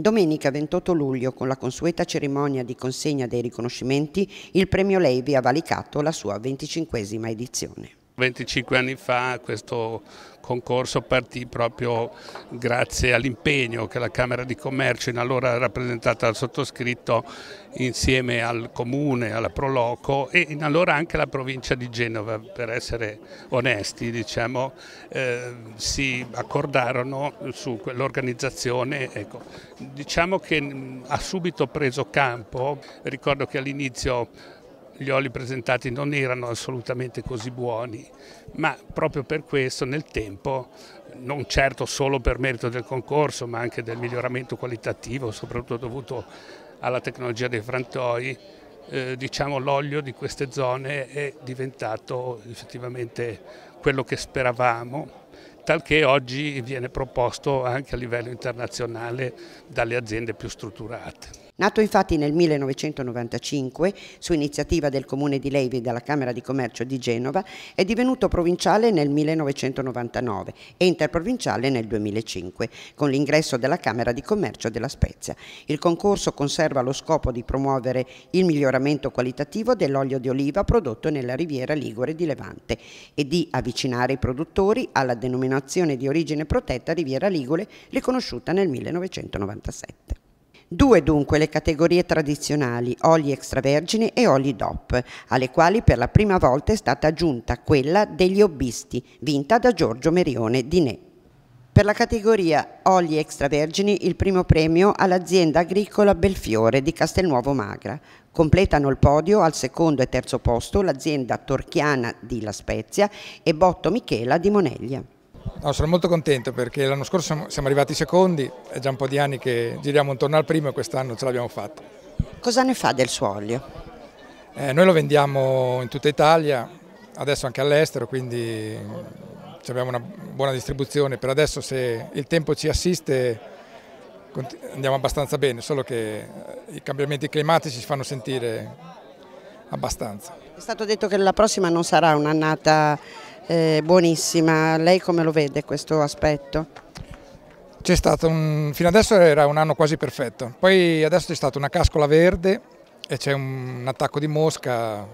Domenica 28 luglio, con la consueta cerimonia di consegna dei riconoscimenti, il premio Levi ha valicato la sua venticinquesima edizione. 25 anni fa questo concorso partì proprio grazie all'impegno che la Camera di Commercio, in allora rappresentata dal sottoscritto, insieme al Comune, alla Proloco e in allora anche la provincia di Genova, per essere onesti, diciamo, eh, si accordarono sull'organizzazione. Ecco. Diciamo che mh, ha subito preso campo, ricordo che all'inizio gli oli presentati non erano assolutamente così buoni, ma proprio per questo nel tempo, non certo solo per merito del concorso, ma anche del miglioramento qualitativo, soprattutto dovuto alla tecnologia dei frantoi, eh, diciamo, l'olio di queste zone è diventato effettivamente quello che speravamo, talché oggi viene proposto anche a livello internazionale dalle aziende più strutturate. Nato infatti nel 1995 su iniziativa del Comune di Levi e della Camera di Commercio di Genova, è divenuto provinciale nel 1999 e interprovinciale nel 2005 con l'ingresso della Camera di Commercio della Spezia. Il concorso conserva lo scopo di promuovere il miglioramento qualitativo dell'olio di oliva prodotto nella riviera Ligure di Levante e di avvicinare i produttori alla denominazione di origine protetta Riviera Ligure riconosciuta nel 1997. Due dunque le categorie tradizionali, oli extravergine e oli DOP, alle quali per la prima volta è stata aggiunta quella degli hobbisti, vinta da Giorgio Merione di Ne. Per la categoria oli extravergini il primo premio all'azienda agricola Belfiore di Castelnuovo Magra. Completano il podio al secondo e terzo posto l'azienda torchiana di La Spezia e Botto Michela di Moneglia. No, sono molto contento perché l'anno scorso siamo arrivati secondi, è già un po' di anni che giriamo intorno al primo e quest'anno ce l'abbiamo fatta. Cosa ne fa del suo olio? Eh, noi lo vendiamo in tutta Italia, adesso anche all'estero, quindi abbiamo una buona distribuzione. Per adesso se il tempo ci assiste andiamo abbastanza bene, solo che eh, i cambiamenti climatici ci fanno sentire abbastanza. È stato detto che la prossima non sarà un'annata eh, buonissima. Lei come lo vede questo aspetto? C'è stato un, fino adesso era un anno quasi perfetto, poi adesso c'è stata una cascola verde e c'è un, un attacco di mosca,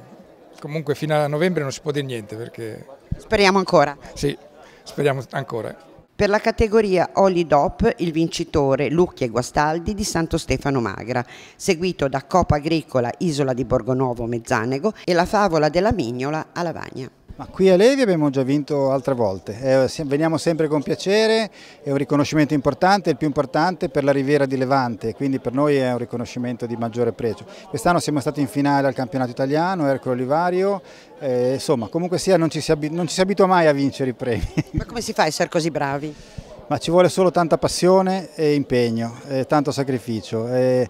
comunque fino a novembre non si può dire niente perché... Speriamo ancora. Sì, speriamo ancora. Per la categoria Oli Dop il vincitore Lucchia e Guastaldi di Santo Stefano Magra, seguito da Copa Agricola Isola di Borgonovo Mezzanego e la favola della Mignola a Lavagna. Ma qui a Levi abbiamo già vinto altre volte, eh, veniamo sempre con piacere, è un riconoscimento importante, il più importante per la Riviera di Levante, quindi per noi è un riconoscimento di maggiore pregio. Quest'anno siamo stati in finale al campionato italiano, Ercole Olivario, eh, insomma comunque sia non ci, si non ci si abitua mai a vincere i premi. Ma come si fa a essere così bravi? Ma ci vuole solo tanta passione e impegno, e eh, tanto sacrificio, e eh,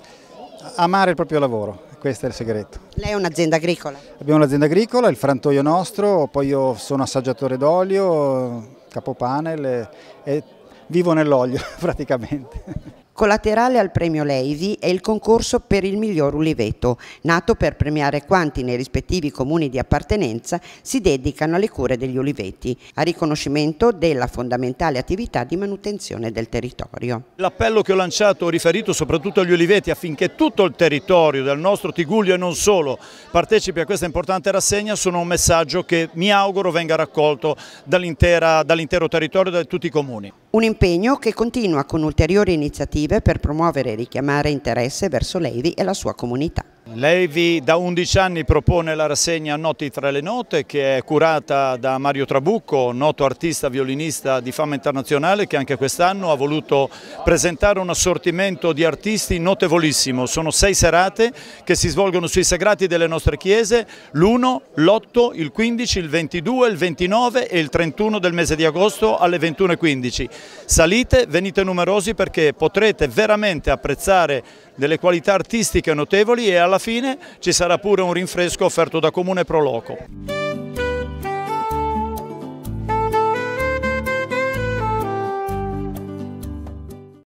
amare il proprio lavoro questo è il segreto. Lei è un'azienda agricola? Abbiamo un'azienda agricola, il frantoio nostro, poi io sono assaggiatore d'olio, capopanel e, e vivo nell'olio praticamente. Collaterale al premio Leivi è il concorso per il miglior uliveto, nato per premiare quanti nei rispettivi comuni di appartenenza si dedicano alle cure degli uliveti, a riconoscimento della fondamentale attività di manutenzione del territorio. L'appello che ho lanciato ho riferito soprattutto agli uliveti affinché tutto il territorio del nostro Tiguglio e non solo partecipi a questa importante rassegna sono un messaggio che mi auguro venga raccolto dall'intero dall territorio e da tutti i comuni. Un impegno che continua con ulteriori iniziative per promuovere e richiamare interesse verso Levi e la sua comunità. Leivi da 11 anni propone la rassegna Noti tra le note che è curata da Mario Trabucco, noto artista violinista di fama internazionale che anche quest'anno ha voluto presentare un assortimento di artisti notevolissimo. Sono sei serate che si svolgono sui sagrati delle nostre chiese l'1, l'8, il 15, il 22, il 29 e il 31 del mese di agosto alle 21.15. Salite, venite numerosi perché potrete veramente apprezzare delle qualità artistiche notevoli e alla alla fine ci sarà pure un rinfresco offerto da Comune Proloco.